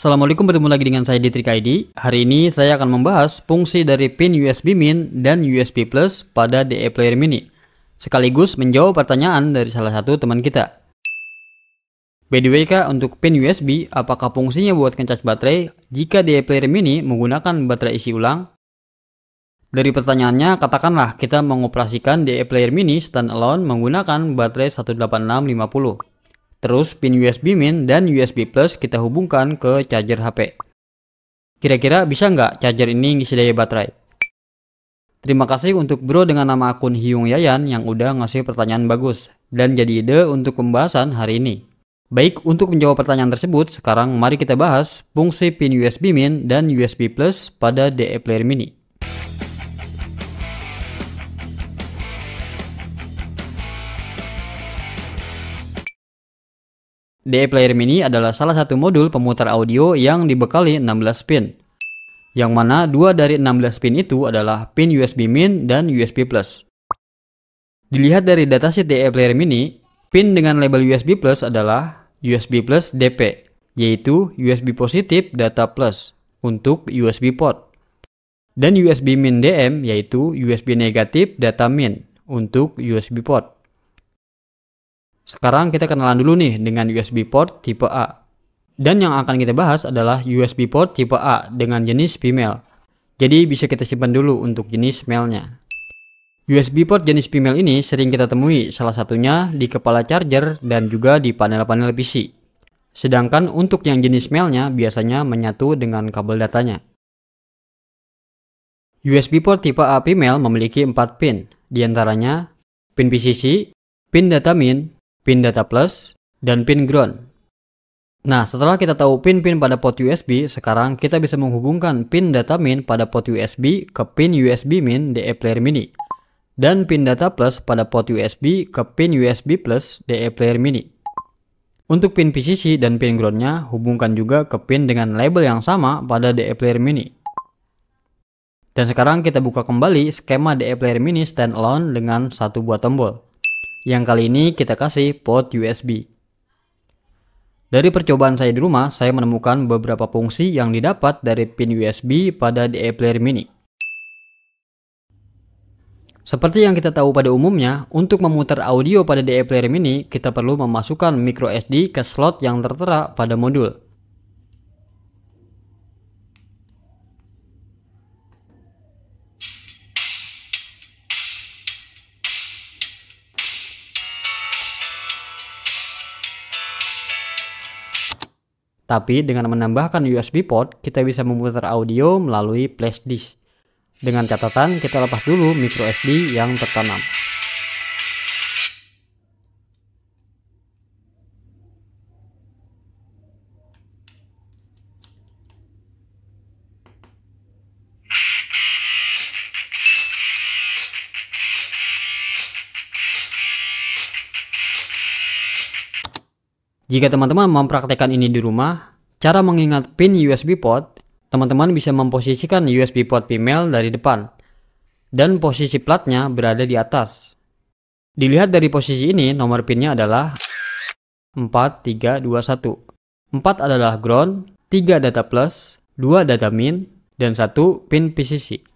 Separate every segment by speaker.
Speaker 1: Assalamualaikum bertemu lagi dengan saya Ditrik ID. Hari ini saya akan membahas fungsi dari pin USB min dan USB plus pada DE Player Mini. Sekaligus menjawab pertanyaan dari salah satu teman kita. By the way kak, untuk pin USB, apakah fungsinya buat ngecas baterai jika DE Player Mini menggunakan baterai isi ulang? Dari pertanyaannya, katakanlah kita mengoperasikan DE Player Mini standalone menggunakan baterai 18650. Terus pin USB min dan USB plus kita hubungkan ke charger HP. Kira-kira bisa nggak charger ini ngisi daya baterai? Terima kasih untuk bro dengan nama akun Hiung Yayan yang udah ngasih pertanyaan bagus dan jadi ide untuk pembahasan hari ini. Baik, untuk menjawab pertanyaan tersebut, sekarang mari kita bahas fungsi pin USB min dan USB plus pada DE Player Mini. DA Player Mini adalah salah satu modul pemutar audio yang dibekali 16 pin. Yang mana dua dari 16 pin itu adalah pin USB min dan USB plus. Dilihat dari datasheet DA e Player Mini, pin dengan label USB plus adalah USB plus DP, yaitu USB positif data plus untuk USB port dan USB min DM yaitu USB negatif data min untuk USB port. Sekarang kita kenalan dulu nih dengan USB port tipe A. Dan yang akan kita bahas adalah USB port tipe A dengan jenis female. Jadi bisa kita simpan dulu untuk jenis male-nya. USB port jenis female ini sering kita temui, salah satunya di kepala charger dan juga di panel-panel PC. Sedangkan untuk yang jenis male-nya biasanya menyatu dengan kabel datanya. USB port tipe A female memiliki 4 pin, diantaranya pin PCC, pin data min, pin data plus, dan pin ground. Nah, setelah kita tahu pin-pin pada port USB, sekarang kita bisa menghubungkan pin data min pada port USB ke pin USB min DE Player Mini dan pin data plus pada port USB ke pin USB plus DE Player Mini. Untuk pin PCC dan pin groundnya, hubungkan juga ke pin dengan label yang sama pada DE Player Mini. Dan sekarang kita buka kembali skema DE Player Mini standalone dengan satu buah tombol yang kali ini kita kasih port USB. Dari percobaan saya di rumah, saya menemukan beberapa fungsi yang didapat dari pin USB pada DA e Player Mini. Seperti yang kita tahu pada umumnya, untuk memutar audio pada DA e Player Mini, kita perlu memasukkan micro SD ke slot yang tertera pada modul. Tapi dengan menambahkan USB port, kita bisa memutar audio melalui flash disk. Dengan catatan kita lepas dulu micro SD yang tertanam. Jika teman-teman mempraktekkan ini di rumah, cara mengingat pin USB port, teman-teman bisa memposisikan USB port female dari depan, dan posisi platnya berada di atas. Dilihat dari posisi ini, nomor pinnya adalah 4321. 4 adalah ground, 3 data plus, 2 data min, dan 1 pin PCC.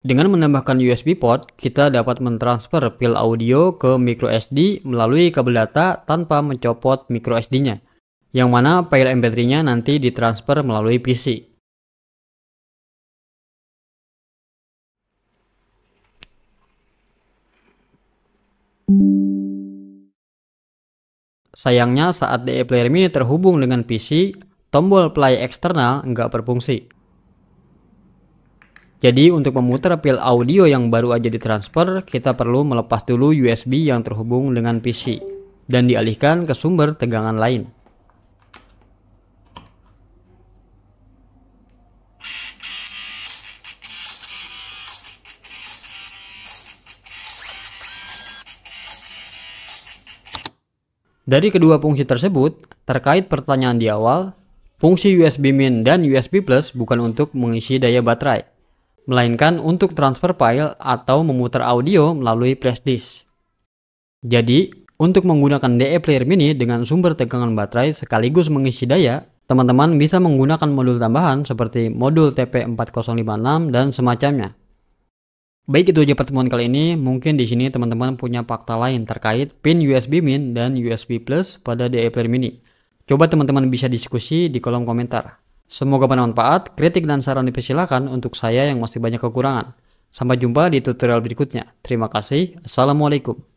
Speaker 1: Dengan menambahkan USB port, kita dapat mentransfer pil audio ke microSD melalui kabel data tanpa mencopot microSD-nya, yang mana file MP3-nya nanti ditransfer melalui PC. Sayangnya saat DE Player Mini terhubung dengan PC, tombol play eksternal nggak berfungsi. Jadi untuk memutar pil audio yang baru aja ditransfer, kita perlu melepas dulu USB yang terhubung dengan PC dan dialihkan ke sumber tegangan lain. Dari kedua fungsi tersebut, terkait pertanyaan di awal, fungsi USB min dan USB plus bukan untuk mengisi daya baterai, melainkan untuk transfer file atau memutar audio melalui flash disk. Jadi, untuk menggunakan DE Player Mini dengan sumber tegangan baterai sekaligus mengisi daya, teman-teman bisa menggunakan modul tambahan seperti modul TP4056 dan semacamnya. Baik itu aja pertemuan kali ini, mungkin di sini teman-teman punya fakta lain terkait pin USB min dan USB plus pada DE Player Mini. Coba teman-teman bisa diskusi di kolom komentar. Semoga bermanfaat, kritik dan saran dipersilakan untuk saya yang masih banyak kekurangan. Sampai jumpa di tutorial berikutnya. Terima kasih. Assalamualaikum.